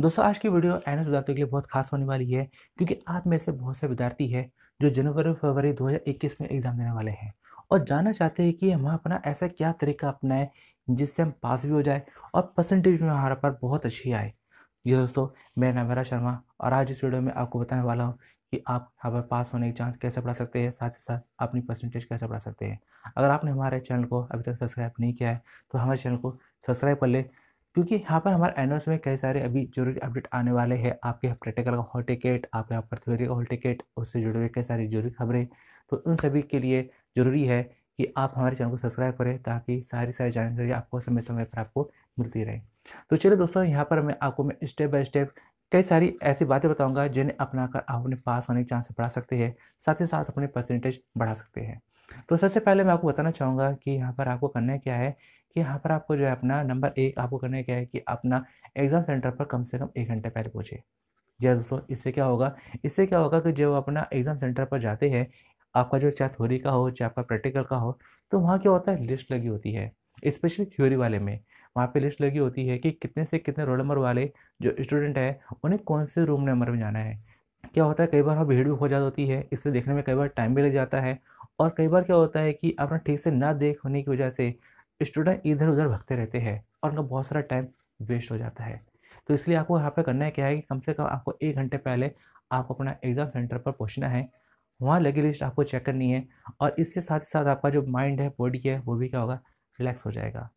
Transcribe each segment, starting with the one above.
दोस्तों आज की वीडियो एन एस विद्यार्थियों के लिए बहुत खास होने वाली है क्योंकि आप में से बहुत से विद्यार्थी हैं जो जनवरी फरवरी 2021 में एग्ज़ाम देने वाले हैं और जानना चाहते हैं कि हम अपना ऐसा क्या तरीका अपनाएं जिससे हम पास भी हो जाए और परसेंटेज भी हमारा पर बहुत अच्छी आए जी दोस्तों मेरा नाम नवेरा शर्मा और आज इस वीडियो में आपको बताने वाला हूँ कि आप यहाँ पर पास होने के चांस कैसे बढ़ा सकते हैं साथ ही साथ अपनी परसेंटेज कैसे बढ़ा सकते हैं अगर आपने हमारे चैनल को अभी तक सब्सक्राइब नहीं किया है तो हमारे चैनल को सब्सक्राइब कर लें क्योंकि यहाँ पर हमारे एनुअल्स में कई सारे अभी जरूरी अपडेट आने वाले हैं आपके यहाँ प्रैक्टिकल का हॉल टिकट आपके यहाँ पर्थवेरी का हॉल टिकट उससे जुड़े हुए कई सारी जरूरी खबरें तो उन सभी के लिए ज़रूरी है कि आप हमारे चैनल को सब्सक्राइब करें ताकि सारी सारी जानकारी आपको समय समय पर आपको मिलती रहे तो चलिए दोस्तों यहाँ पर मैं आपको मैं स्टेप बाय स्टेप कई सारी ऐसी बातें बताऊंगा जिन्हें अपना कर आप अपने पास होने के चांस बढ़ा सकते हैं साथ ही साथ अपने परसेंटेज बढ़ा सकते हैं तो सबसे पहले मैं आपको बताना चाहूँगा कि यहाँ पर आपको करना क्या है कि यहाँ पर आपको जो है अपना नंबर एक आपको करने क्या है कि अपना एग्ज़ाम सेंटर पर कम से कम एक घंटे पहले पहुँचे जी हाँ दोस्तों इससे क्या होगा इससे क्या होगा कि जब अपना एग्ज़ाम सेंटर पर जाते हैं आपका जो चाहे थ्योरी का हो चाहे आपका प्रैक्टिकल का हो तो वहाँ क्या होता है लिस्ट लगी होती है स्पेशली थ्योरी वाले में वहाँ पे लिस्ट लगी होती है कि कितने से कितने रोल नंबर वाले जो स्टूडेंट है उन्हें कौन से रूम नंबर में जाना है क्या होता है कई बार वहाँ भीड़ भी हो जाती होती है इससे देखने में कई बार टाइम भी लग जाता है और कई बार क्या होता है कि अपना ठीक से ना देख होने की वजह से स्टूडेंट इधर उधर भगते रहते हैं और उनका बहुत सारा टाइम वेस्ट हो जाता है तो इसलिए आपको यहाँ पर करना है क्या है कि कम से कम आपको एक घंटे पहले आपको अपना एग्ज़ाम सेंटर पर पहुँचना है वहाँ लगी लिस्ट आपको चेक करनी है और इससे साथ ही साथ आपका जो माइंड है बॉडी है वो भी क्या होगा रिलैक्स हो जाएगा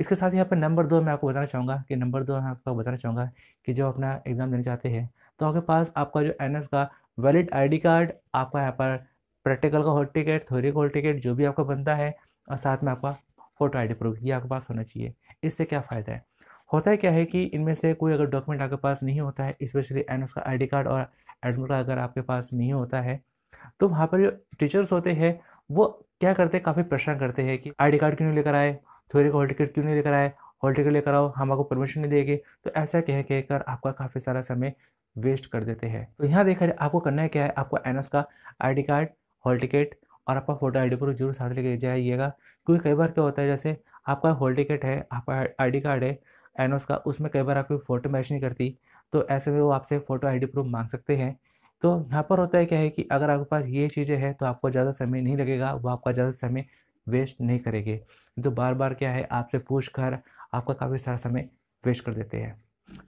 इसके साथ यहाँ पर नंबर दो मैं आपको बताना चाहूँगा कि नंबर दो मैं आपको बताना चाहूँगा कि जो अपना एग्ज़ाम देना चाहते हैं तो आपके पास आपका जो एन का वैलिड आई कार्ड आपका यहाँ पर प्रैक्टिकल का हॉल टिकट थ्योरी का हॉल टिकट जो भी आपका बनता है और साथ में आपका फ़ोटो आईडी प्रूफ ये आपके पास होना चाहिए इससे क्या फ़ायदा है होता है क्या है कि इनमें से कोई अगर डॉक्यूमेंट आपके पास नहीं होता है स्पेशली एन का आई कार्ड और एडमिट कार्ड अगर आपके पास नहीं होता है तो वहाँ पर जो टीचर्स होते हैं वो क्या करते हैं काफ़ी प्रश्न करते हैं कि आई कार्ड क्यों नहीं लेकर आए थ्योरी का हॉल टिकट क्यों नहीं लेकर आए हॉल टिकट लेकर आओ हम आपको परमिशन नहीं देंगे तो ऐसा कह कह कर आपका काफ़ी सारा समय वेस्ट कर देते हैं तो यहाँ देखा जाए आपको करना है क्या है आपको एन का आई कार्ड हॉल टिकट और आपका फोटो आईडी प्रूफ जरूर साथ लेके जाइएगा क्योंकि कई बार क्या होता है जैसे आपका होल टिकट है आपका आईडी कार्ड है ओस का उसमें कई बार आपकी फ़ोटो मैच नहीं करती तो ऐसे में वो आपसे फ़ोटो आईडी प्रूफ मांग सकते हैं तो यहाँ पर होता है क्या है कि अगर आपके पास ये चीज़ें हैं तो आपको ज़्यादा समय नहीं लगेगा वो आपका ज़्यादा समय वेस्ट नहीं करेंगे तो बार बार क्या है आपसे पूछ कर आपका काफ़ी सारा समय वेस्ट कर देते हैं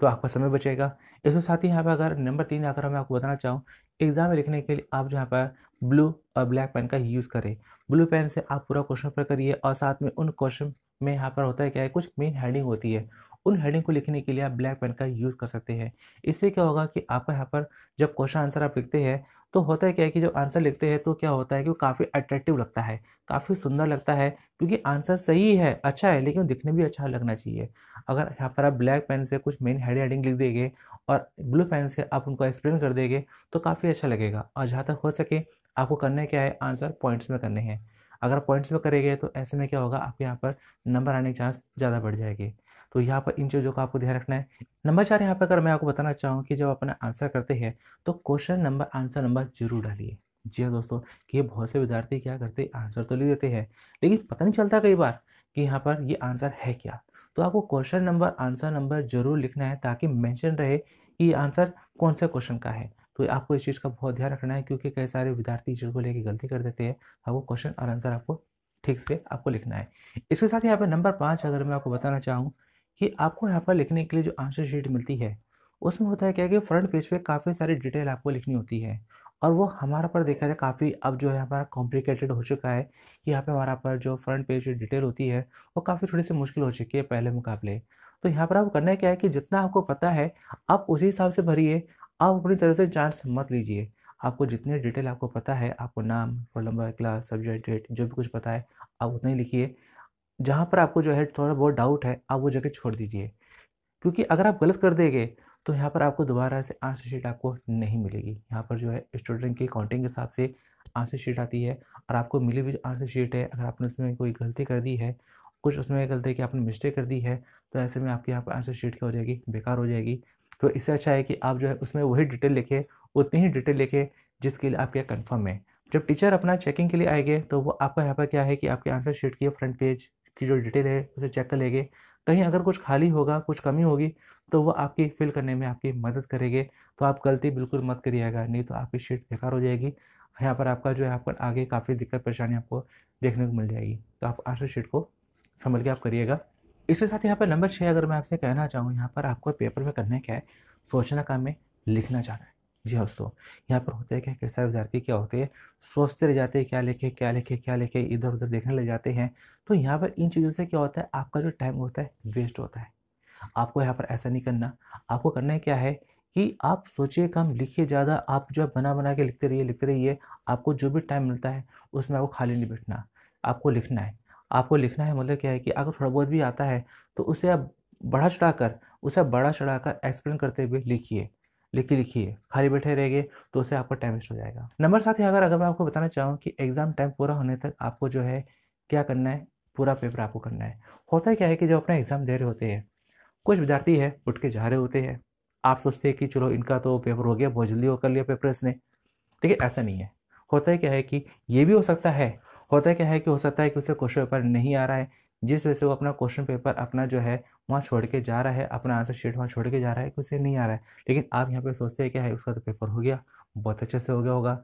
तो आपका समय बचेगा इसके साथ ही यहाँ पर अगर नंबर तीन अगर मैं आपको बताना चाहूँ एग्ज़ाम में लिखने के लिए आप जो यहाँ पर ब्लू और ब्लैक पेन का यूज़ करें ब्लू पेन से आप पूरा क्वेश्चन पर करिए और साथ में उन क्वेश्चन में यहाँ पर होता है क्या है कुछ मेन हेडिंग होती है उन हेडिंग को लिखने के लिए आप ब्लैक पेन का यूज़ कर सकते हैं इससे क्या होगा कि आपका यहाँ पर जब क्वेश्चन आंसर आप लिखते हैं तो होता है क्या है कि जब आंसर लिखते हैं तो क्या होता है कि वो काफ़ी अट्रैक्टिव लगता है काफ़ी सुंदर लगता है क्योंकि आंसर सही है अच्छा है लेकिन दिखने भी अच्छा लगना चाहिए अगर यहाँ पर आप ब्लैक पेन से कुछ मेन हेडिंग हेडिंग लिख देंगे और ब्लू पेन से आप उनको एक्सप्लेन कर देंगे तो काफ़ी अच्छा लगेगा और जहाँ तक हो सके आपको करने क्या है आंसर पॉइंट्स में करने हैं अगर पॉइंट्स में करेंगे तो ऐसे में क्या होगा आपके यहाँ पर नंबर आने के चांस ज़्यादा बढ़ जाएंगे तो यहाँ पर इन चीज़ों का आपको ध्यान रखना है नंबर चार यहाँ पर अगर मैं आपको बताना चाहूँ कि जब अपना आंसर करते हैं तो क्वेश्चन नंबर आंसर नंबर जरूर डालिए जी हाँ दोस्तों कि बहुत से विद्यार्थी क्या करते आंसर तो लिख देते हैं लेकिन पता नहीं चलता कई बार कि यहाँ पर ये आंसर है क्या तो आपको क्वेश्चन नंबर आंसर नंबर जरूर लिखना है ताकि मेंशन रहे कि आंसर कौन से क्वेश्चन का है तो आपको इस चीज़ का बहुत ध्यान रखना है क्योंकि कई सारे विद्यार्थी इस चीज़ को लेकर गलती कर देते हैं आपको तो क्वेश्चन और आंसर आपको ठीक से आपको लिखना है इसके साथ यहाँ पर नंबर पाँच अगर मैं आपको बताना चाहूँ कि आपको यहाँ पर लिखने के लिए जो आंसर शीट मिलती है उसमें होता है क्या कि फ्रंट पेज पे काफ़ी सारी डिटेल आपको लिखनी होती है और वो हमारा पर देखा जाए काफ़ी अब जो है हमारा कॉम्प्लिकेटेड हो चुका है कि यहाँ पे हमारा पर जो फ्रंट पेज की डिटेल होती है वो काफ़ी थोड़ी सी मुश्किल हो चुकी है पहले मुकाबले तो यहाँ पर आप करना क्या है कि जितना आपको पता है आप उसी हिसाब से भरिए आप अपनी तरफ से चांस मत लीजिए आपको जितने डिटेल आपको पता है आपको नाम roll number class subject date जो भी कुछ पता है आप उतना ही लिखिए जहाँ पर आपको जो है थोड़ा बहुत डाउट है आप वो जगह छोड़ दीजिए क्योंकि अगर आप गलत कर देंगे तो यहाँ पर आपको दोबारा से आंसर शीट आपको नहीं मिलेगी यहाँ पर जो है स्टूडेंट की काउंटिंग के हिसाब से आंसर शीट आती है और आपको मिली हुई आंसर शीट है अगर आपने उसमें कोई गलती कर दी है कुछ उसमें गलती कि आपने मिस्टेक कर दी है तो ऐसे में आपकी यहाँ पर आंसर शीट क्या हो जाएगी बेकार हो जाएगी तो इससे अच्छा है कि आप जो है उसमें वही डिटेल लिखे उतनी ही डिटेल लिखे जिसके लिए आपके कन्फर्म है जब टीचर अपना चेकिंग के लिए आएंगे तो वो आपका यहाँ पर क्या है कि आपके आंसर शीट की फ्रंट पेज की जो डिटेल है उसे चेक कर लेंगे कहीं अगर कुछ खाली होगा कुछ कमी होगी तो वो आपकी फिल करने में आपकी मदद करेंगे तो आप गलती बिल्कुल मत करिएगा नहीं तो आपकी शीट बेकार हो जाएगी यहाँ पर आपका जो है आपका आगे काफ़ी दिक्कत परेशानी आपको देखने को मिल जाएगी तो आप आंसर शीट को संभल के आप करिएगा इसके साथ यहाँ पर नंबर छः अगर मैं आपसे कहना चाहूँ यहाँ पर आपको पेपर में करने क्या है सोचना काम में लिखना जाना है जी हाँ दोस्तों यहाँ पर होते हैं क्या कैसा विद्यार्थी क्या होते हैं सोचते रह जाते हैं क्या लिखे क्या लिखे क्या लिखे इधर उधर देखने लग जाते हैं तो यहाँ पर इन चीज़ों से क्या होता है आपका जो टाइम होता है वेस्ट होता है आपको यहाँ पर ऐसा नहीं करना आपको करना है क्या है कि आप सोचिए कम लिखिए ज़्यादा आप जो है बना बना के लिखते रहिए लिखते रहिए आपको जो भी टाइम मिलता है उसमें आपको खाली नहीं बैठना आपको लिखना है आपको लिखना है मतलब क्या है कि अगर थोड़ा बहुत भी आता है तो उसे आप बढ़ा चढ़ा कर उसे आप बढ़ा चढ़ा कर एक्सप्लेन करते हुए लिखिए लिखी लिखिए खाली बैठे रह गए तो उसे आपका टाइम वेस्ट हो जाएगा नंबर साथ ही अगर अगर मैं आपको बताना चाहूँ कि एग्ज़ाम टाइम पूरा होने तक आपको जो है क्या करना है पूरा पेपर आपको करना है होता है क्या है कि जब अपना एग्ज़ाम दे रहे होते हैं कुछ विद्यार्थी है उठ के जा रहे होते हैं आप सोचते हैं कि चलो इनका तो पेपर हो गया बहुत जल्दी वो कर लिया पेपर इसने ठीक है ऐसा नहीं है होता है क्या है कि ये भी हो सकता है होता क्या है कि हो सकता है कि उसे क्वेश्चन पेपर नहीं आ रहा है जिस वजह से वो अपना क्वेश्चन पेपर अपना जो है वहाँ छोड़ के जा रहा है अपना आंसर शीट वहाँ छोड़ के जा रहा है कि उसे नहीं आ रहा है लेकिन आप यहाँ पर सोचते हैं क्या है उसका तो पेपर हो गया बहुत अच्छे से हो गया होगा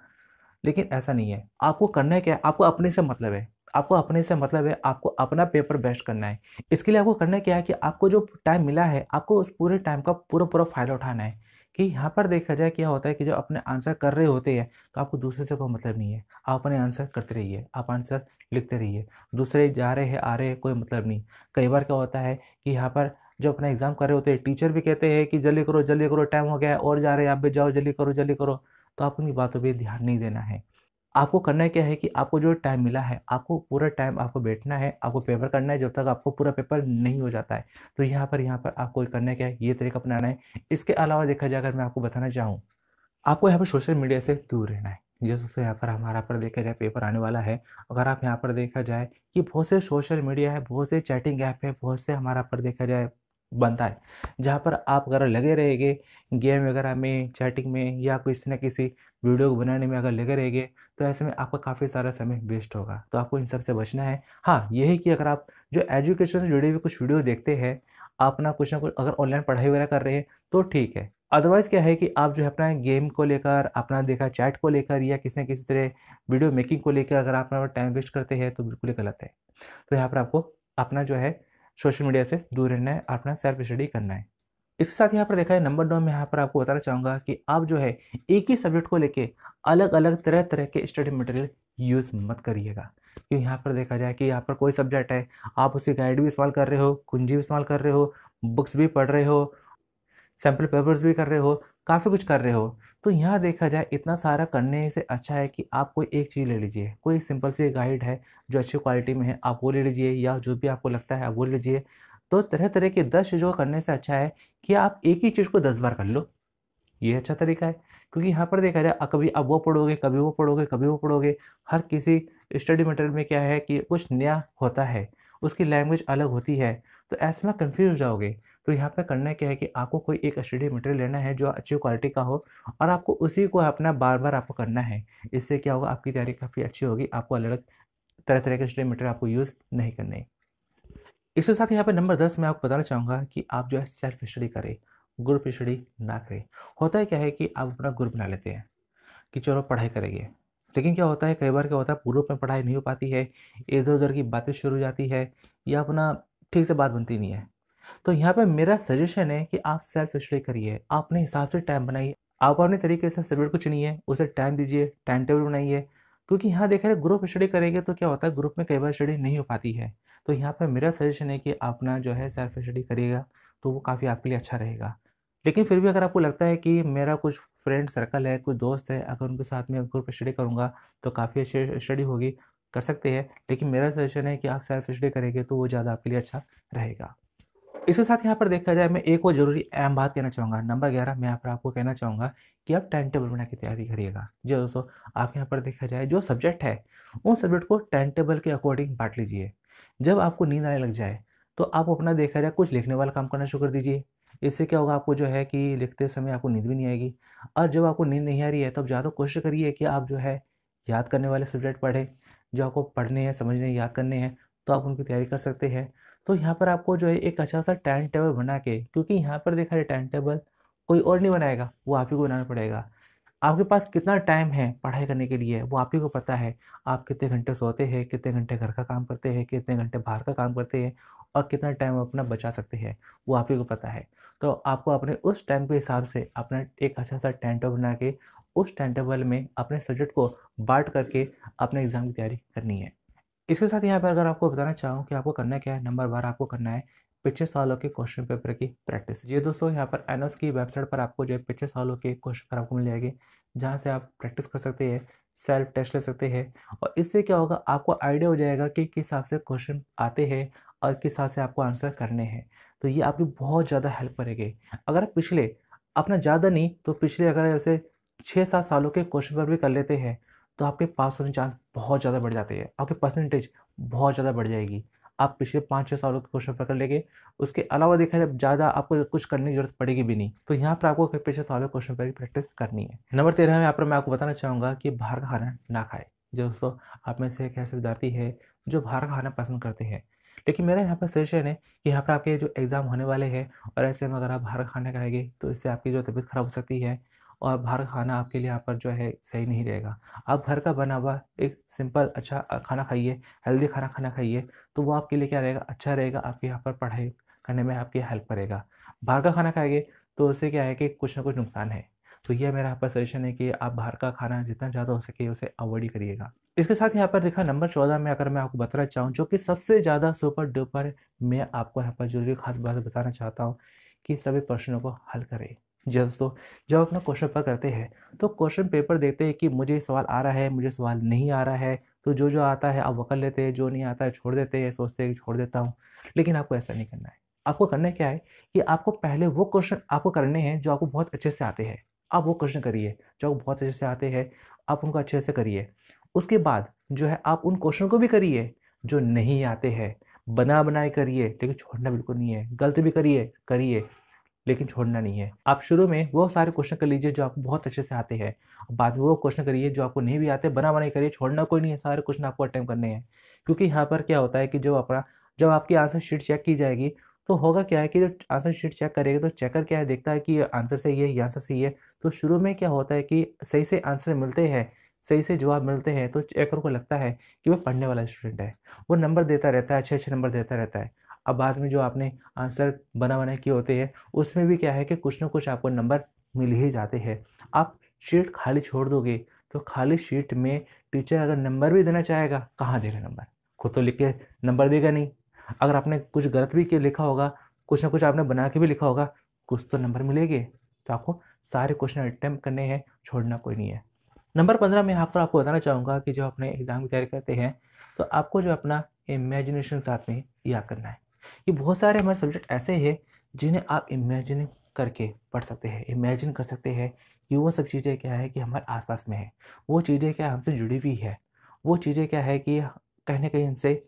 लेकिन ऐसा नहीं है आपको करना क्या है आपको अपने से मतलब है आपको अपने से मतलब है आपको अपना पेपर बेस्ट करना है इसके लिए आपको करना क्या है कि आपको जो टाइम मिला है आपको उस पूरे टाइम का पूरा पूरा फ़ायदा उठाना है कि यहाँ पर देखा जाए क्या होता है कि जब अपने आंसर कर रहे होते हैं तो आपको दूसरे से कोई मतलब नहीं है आप अपने आंसर करते रहिए आप आंसर लिखते रहिए दूसरे जा रहे हैं आ रहे हैं कोई मतलब नहीं कई बार क्या होता है कि यहाँ पर जो अपना एग्ज़ाम कर रहे होते हैं टीचर भी कहते हैं कि जल्दी करो जल्दी करो टाइम हो गया है और जा रहे हैं आप भी जाओ जल्दी करो जल्दी करो तो आप उनकी बातों पर ध्यान नहीं देना है आपको करना क्या है कि आपको जो टाइम मिला है आपको पूरा टाइम आपको बैठना है आपको पेपर करना है जब तक आपको पूरा पेपर नहीं हो जाता है तो यहाँ पर यहाँ पर आपको करना क्या है ये तरीका अपनाना है इसके अलावा देखा जाए अगर मैं आपको बताना चाहूँ आपको यहाँ पर सोशल मीडिया से दूर रहना है जैसे यहाँ पर हमारा पर देखा जाए पेपर आने वाला है अगर आप यहाँ पर देखा जाए कि बहुत से सोशल मीडिया है बहुत से चैटिंग ऐप है बहुत से हमारा पर देखा जाए बनता है जहाँ पर आप अगर लगे रहेंगे गेम वगैरह में चैटिंग में या किसी न किसी वीडियो को बनाने में अगर लगे रहेंगे तो ऐसे में आपका काफ़ी सारा समय वेस्ट होगा तो आपको इन सब से बचना है हाँ यही कि अगर आप जो एजुकेशन से जुड़े हुए कुछ वीडियो देखते हैं आप ना कुछ ना कुछ अगर ऑनलाइन पढ़ाई वगैरह कर रहे हैं तो ठीक है अदरवाइज़ क्या है कि आप जो है अपना गेम को लेकर अपना देखा चैट को लेकर या किसी न किसी तरह वीडियो मेकिंग को लेकर अगर आप अपना टाइम वेस्ट करते हैं तो बिल्कुल ही गलत है तो यहाँ पर आपको अपना जो है सोशल मीडिया से दूर रहना है अपना सेल्फ स्टडी करना है इसके साथ यहाँ पर देखा है नंबर नौ में यहाँ पर आपको बताना चाहूँगा कि आप जो है एक ही सब्जेक्ट को लेके अलग अलग तरह तरह के स्टडी मटेरियल यूज़ मत करिएगा क्योंकि यहाँ पर देखा जाए कि यहाँ पर कोई सब्जेक्ट है आप उसकी गाइड भी इस्तेमाल कर रहे हो कुंजी भी इस्तेमाल कर रहे हो बुक्स भी पढ़ रहे हो सैम्पल पेपर्स भी कर रहे हो काफ़ी कुछ कर रहे हो तो यहाँ देखा जाए इतना सारा करने से अच्छा है कि आप कोई एक चीज़ ले लीजिए कोई सिंपल सी गाइड है जो अच्छी क्वालिटी में है आप वो ले लीजिए या जो भी आपको लगता है आप वो ले लीजिए तो तरह तरह के दस चीज़ों का करने से अच्छा है कि आप एक ही चीज़ को दस बार कर लो ये अच्छा तरीका है क्योंकि यहाँ पर देखा जाए कभी आप वो पढ़ोगे कभी वो पढ़ोगे कभी वो पढ़ोगे हर किसी स्टडी मटेरियल में क्या है कि कुछ नया होता है उसकी लैंग्वेज अलग होती है तो ऐसे में कन्फ्यूज हो जाओगे तो यहाँ पे करना क्या है कि आपको कोई एक स्टडी मटेरियल लेना है जो अच्छी क्वालिटी का हो और आपको उसी को अपना बार बार आपको करना है इससे क्या होगा आपकी तैयारी काफ़ी अच्छी होगी आपको अलग अलग तरह तरह के स्टडी मटेरियल आपको यूज़ नहीं करने इसके साथ यहाँ पर नंबर दस मैं आपको बताना चाहूँगा कि आप जो है सेल्फ स्टडी करें ग्रुप स्टडी ना करें होता है क्या है कि आप अपना ग्रुप बना लेते हैं कि चलो पढ़ाई करेंगे लेकिन क्या होता है कई बार क्या होता है ग्रुप में पढ़ाई नहीं हो पाती है इधर उधर की बातें शुरू हो जाती है या अपना ठीक से बात बनती नहीं है तो यहाँ पे मेरा सजेशन है कि आप सेल्फ स्टडी करिए आप अपने हिसाब से टाइम बनाइए आप अपने तरीके से सब्जेक्ट को चुनिए उसे टाइम दीजिए टाइम टेबल बनाइए क्योंकि यहाँ देखा जाए ग्रुप स्टडी करेंगे तो क्या होता है ग्रुप में कई बार स्टडी नहीं हो पाती है तो यहाँ पर मेरा सजेशन है कि अपना जो है सेल्फ स्टडी करिएगा तो वो काफ़ी आपके लिए अच्छा रहेगा लेकिन फिर भी अगर आपको लगता है कि मेरा कुछ फ्रेंड सर्कल है कुछ दोस्त है अगर उनके साथ में ग्रुप स्टडी करूँगा तो काफ़ी अच्छी स्टडी होगी कर सकते हैं लेकिन मेरा सजेशन है कि आप सेल्फ स्टडी करेंगे तो वो ज़्यादा आपके लिए अच्छा रहेगा इसके साथ यहाँ पर देखा जाए मैं एक और जरूरी अहम बात कहना चाहूँगा नंबर ग्यारह मैं यहाँ पर आपको कहना चाहूँगा कि आप टाइम टेबल बना के तैयारी करिएगा जो हाँ दोस्तों आप यहाँ पर देखा जाए जो सब्जेक्ट है उन सब्जेक्ट को टाइम टेबल के अकॉर्डिंग बांट लीजिए जब आपको नींद आने लग जाए तो आप अपना देखा जाए कुछ लिखने वाला काम करना शुरू कर दीजिए इससे क्या होगा आपको जो है कि लिखते समय आपको नींद भी नहीं आएगी और जब आपको नींद नहीं आ रही है तो तो ज़्यादा कोशिश करिए कि आप जो है याद करने वाले सब्जेक्ट पढ़ें जो आपको पढ़ने हैं समझने याद करने हैं तो आप उनकी तैयारी कर सकते हैं तो यहाँ पर आपको जो है एक अच्छा सा टाइम टेबल बना के क्योंकि यहाँ पर देखा जाए टाइम टेबल कोई और नहीं बनाएगा वो आप ही को बनाना पड़ेगा आपके पास कितना टाइम है पढ़ाई करने के लिए वो आप ही को पता है आप कितने घंटे सोते हैं कितने घंटे घर का काम करते हैं कितने घंटे बाहर का काम करते हैं और कितना टाइम अपना बचा सकते हैं वो आप ही को पता है तो आपको अपने उस टाइम के हिसाब से अपना एक अच्छा सा टाइम टेबल बना के उस टाइम टेबल में अपने सब्जेक्ट को बांट करके अपने एग्ज़ाम की तैयारी करनी है इसके साथ यहाँ पर अगर आपको बताना चाहूँ कि आपको करना क्या है नंबर बार आपको करना है पिछले सालों के क्वेश्चन पेपर की प्रैक्टिस ये दोस्तों यहाँ पर एनओस की वेबसाइट पर आपको जो है पिछले सालों के क्वेश्चन पेपर आपको मिल जाएंगे जहाँ से आप प्रैक्टिस कर सकते हैं सेल्फ टेस्ट ले सकते हैं और इससे क्या होगा आपको आइडिया हो जाएगा कि किस हिसाब से क्वेश्चन आते हैं और किस हिसाब से आपको आंसर करने हैं तो ये आपकी बहुत ज़्यादा हेल्प करेगी अगर आप पिछले अपना ज़्यादा नहीं तो पिछले अगर जैसे छः सात सालों के क्वेश्चन पेपर भी कर लेते हैं तो आपके पास होने चांस बहुत ज़्यादा बढ़ जाते हैं आपकी परसेंटेज बहुत ज़्यादा बढ़ जाएगी आप पिछले पाँच छः सालों के क्वेश्चन पेपर लेंगे उसके अलावा देखा जाए ज़्यादा आपको कुछ करने की जरूरत पड़ेगी भी नहीं तो यहाँ पर आपको पिछले सालों के क्वेश्चन पेपर की प्रैक्टिस करनी है नंबर तेरह में यहाँ पर मैं आपको बताना चाहूँगा कि बाहर का खाना ना खाए जो दोस्तों आप में से एक ऐसे विद्यार्थी है जो बाहर का खाना पसंद करते हैं लेकिन मेरा यहाँ पर सजेशन है कि यहाँ पर आपके जो एग्ज़ाम होने वाले हैं और ऐसे में अगर आप बाहर खाना खाएंगे तो इससे आपकी जो तबीयत खराब हो सकती है और बाहर खाना आपके लिए यहाँ पर जो है सही नहीं रहेगा आप घर का बना हुआ एक सिंपल अच्छा खाना खाइए हेल्दी खाना खाना खाइए तो वो आपके लिए क्या रहेगा अच्छा रहेगा आपके यहाँ पर पढ़ाई करने में आपकी हेल्प करेगा बाहर का खाना खाएंगे तो उससे क्या है कि कुछ ना कुछ नुकसान है तो यह मेरा यहाँ पर सजेशन है कि आप बाहर का खाना जितना ज़्यादा हो सके उसे अवॉइड ही करिएगा इसके साथ यहाँ पर देखा नंबर चौदह में अगर मैं आपको बताना चाहूँ जो कि सबसे ज़्यादा सुपर डुपर मैं आपको यहाँ पर जरूरी खास बात बताना चाहता हूँ कि सभी प्रश्नों को हल करें हाँ दोस्तों जब अपना क्वेश्चन पेपर करते हैं तो क्वेश्चन पेपर देखते हैं कि मुझे सवाल आ रहा है मुझे सवाल नहीं आ रहा है तो जो जो आता है आप वकल लेते हैं जो नहीं आता है छोड़ देते हैं सोचते हैं कि छोड़ देता हूँ लेकिन आपको ऐसा नहीं करना है आपको करना क्या है कि आपको पहले वो क्वेश्चन आपको करने हैं जो आपको बहुत अच्छे से आते हैं आप वो क्वेश्चन करिए जो आपको बहुत अच्छे से आते हैं आप उनको अच्छे से करिए उसके बाद जो है आप उन क्वेश्चन को भी करिए जो नहीं आते हैं बना बनाए करिए लेकिन छोड़ना बिल्कुल नहीं है गलत भी करिए करिए लेकिन छोड़ना नहीं है आप शुरू में वो सारे क्वेश्चन कर लीजिए जो आपको बहुत अच्छे से आते हैं बाद में वो क्वेश्चन करिए जो आपको नहीं भी आते बना बनाई करिए छोड़ना कोई नहीं है सारे क्वेश्चन आपको अटैम्प करने हैं क्योंकि यहाँ पर क्या होता है कि जो अपना जब आपकी आंसर शीट चेक की जाएगी तो होगा क्या है कि जो आंसर शीट चेक करेगा तो चेकर क्या है देखता है कि आंसर सही है ये आंसर सही है तो शुरू में क्या होता है कि सही से आंसर मिलते हैं सही से जवाब मिलते हैं तो चेकर को लगता है कि वह पढ़ने वाला स्टूडेंट है वो नंबर देता रहता है अच्छे अच्छे नंबर देता रहता है अब बाद में जो आपने आंसर बना बना किए होते हैं उसमें भी क्या है कि कुछ ना कुछ आपको नंबर मिल ही जाते हैं आप शीट खाली छोड़ दोगे तो खाली शीट में टीचर अगर नंबर भी देना चाहेगा कहाँ देगा नंबर खुद तो लिख के नंबर देगा नहीं अगर आपने कुछ गलत भी के लिखा होगा कुछ ना कुछ आपने बना के भी लिखा होगा कुछ तो नंबर मिलेंगे तो आपको सारे क्वेश्चन अटैम्प्ट करने हैं छोड़ना कोई नहीं है नंबर पंद्रह में यहाँ पर आपको बताना चाहूँगा कि जो अपने एग्ज़ाम की तैयारी करते हैं तो आपको जो अपना इमेजिनेशन साथ में याद करना है कि बहुत सारे हमारे सब्जेक्ट ऐसे हैं जिन्हें आप इमेजिन करके पढ़ सकते हैं इमेजिन कर सकते हैं कि वो सब चीज़ें क्या है कि हमारे आसपास में है वो चीज़ें क्या हमसे जुड़ी हुई है वो चीज़ें क्या है कि कहीं ना कहीं हमसे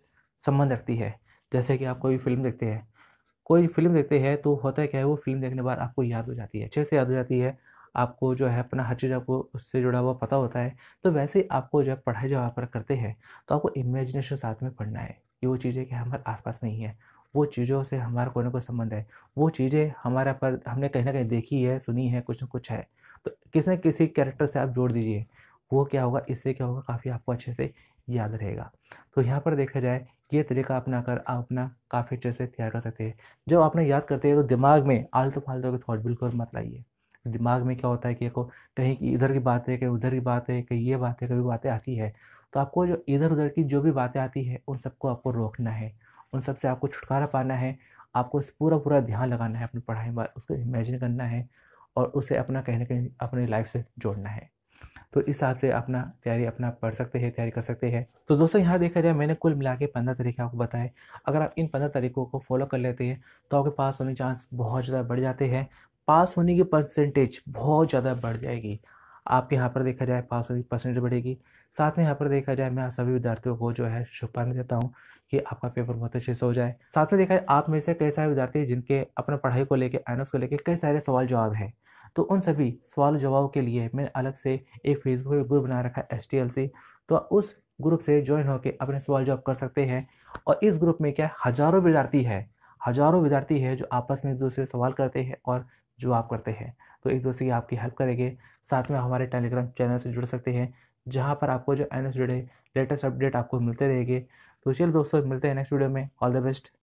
संबंध रखती है जैसे कि आप कोई फिल्म देखते हैं कोई फिल्म देखते हैं तो होता है क्या है वो फिल्म देखने के बाद आपको याद हो जाती है अच्छे से याद हो जाती है आपको जो है अपना हर चीज़ आपको उससे जुड़ा हुआ पता होता है तो वैसे आपको जब पढ़ाई जब आप करते हैं तो आपको इमेजिनेशन साथ में पढ़ना है कि वो चीज़ें क्या हमारे आसपास में ही है वो चीज़ों से हमारा कोई ना कोई संबंध है वो चीज़ें हमारा पर हमने कहीं ना कहीं देखी है सुनी है कुछ ना कुछ है तो किसी न किसी कैरेक्टर से आप जोड़ दीजिए वो क्या होगा इससे क्या होगा काफ़ी आपको अच्छे से याद रहेगा तो यहाँ पर देखा जाए ये तरीका अपना कर आप अपना काफ़ी अच्छे से तैयार कर सकते हैं जब आपने याद करते हैं तो दिमाग में आलतू फालतू के थॉट बिल्कुल मत लाइए दिमाग में क्या होता है कि को कहीं की इधर की बातें कहीं उधर की बातें कहीं ये बातें कभी बातें आती है तो आपको जो इधर उधर की जो भी बातें आती है उन सबको आपको रोकना है उन सब से आपको छुटकारा पाना है आपको पूरा पूरा ध्यान लगाना है अपनी पढ़ाई में उसको इमेजिन करना है और उसे अपना कहीं ना कहीं अपनी लाइफ से जोड़ना है तो इस हिसाब से अपना तैयारी अपना पढ़ सकते हैं तैयारी कर सकते हैं तो दोस्तों यहाँ देखा जाए मैंने कुल मिला के पंद्रह तरीके आपको बताए अगर आप इन पंद्रह तरीकों को फॉलो कर लेते हैं तो आपके पास होने चांस बहुत ज़्यादा बढ़ जाते हैं पास होने की परसेंटेज बहुत ज़्यादा बढ़ जाएगी आपके यहाँ पर देखा जाए पास होने की परसेंटेज बढ़ेगी साथ में यहाँ पर देखा जाए मैं सभी विद्यार्थियों को जो है शुभकामनाएं देता हूँ कि आपका पेपर बहुत अच्छे से हो जाए साथ में देखा है आप में से कई सारे विद्यार्थी जिनके अपने पढ़ाई को लेकर आइनस को लेकर कई सारे सवाल जवाब हैं तो उन सभी सवाल जवाब के लिए मैंने अलग से एक फेसबुक पर ग्रुप बना रखा है एस तो उस ग्रुप से ज्वाइन होकर अपने सवाल जवाब कर सकते हैं और इस ग्रुप में क्या हज़ारों विद्यार्थी है हज़ारों विद्यार्थी है जो आपस में एक दूसरे सवाल करते हैं और जवाब करते हैं तो एक दूसरे की आपकी हेल्प करेंगे साथ में हमारे टेलीग्राम चैनल से जुड़ सकते हैं जहाँ पर आपको जो एन जुड़े लेटेस्ट अपडेट आपको मिलते रहेंगे तो चलिए दोस्तों मिलते हैं नेक्स्ट वीडियो में ऑल द बेस्ट